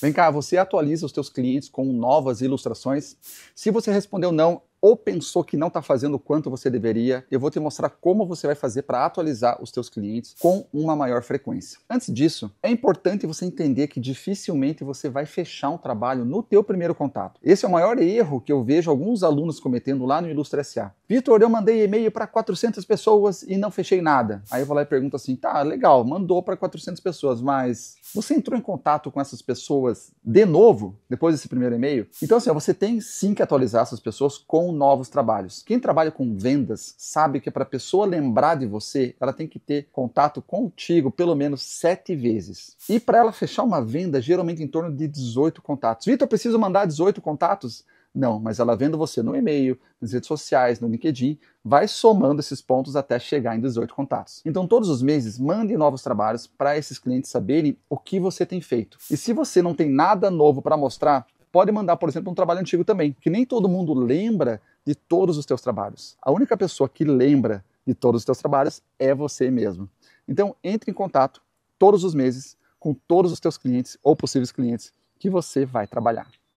Vem cá, você atualiza os seus clientes com novas ilustrações? Se você respondeu não ou pensou que não está fazendo o quanto você deveria, eu vou te mostrar como você vai fazer para atualizar os seus clientes com uma maior frequência. Antes disso, é importante você entender que dificilmente você vai fechar um trabalho no teu primeiro contato. Esse é o maior erro que eu vejo alguns alunos cometendo lá no Ilustra SA. Vitor, eu mandei e-mail para 400 pessoas e não fechei nada. Aí eu vou lá e pergunto assim: tá, legal, mandou para 400 pessoas, mas você entrou em contato com essas pessoas de novo, depois desse primeiro e-mail? Então, assim, você tem sim que atualizar essas pessoas com novos trabalhos. Quem trabalha com vendas sabe que para a pessoa lembrar de você, ela tem que ter contato contigo pelo menos sete vezes. E para ela fechar uma venda, geralmente em torno de 18 contatos. Vitor, preciso mandar 18 contatos? Não, mas ela vendo você no e-mail, nas redes sociais, no LinkedIn, vai somando esses pontos até chegar em 18 contatos. Então, todos os meses, mande novos trabalhos para esses clientes saberem o que você tem feito. E se você não tem nada novo para mostrar, pode mandar, por exemplo, um trabalho antigo também, que nem todo mundo lembra de todos os teus trabalhos. A única pessoa que lembra de todos os teus trabalhos é você mesmo. Então, entre em contato todos os meses com todos os teus clientes ou possíveis clientes que você vai trabalhar.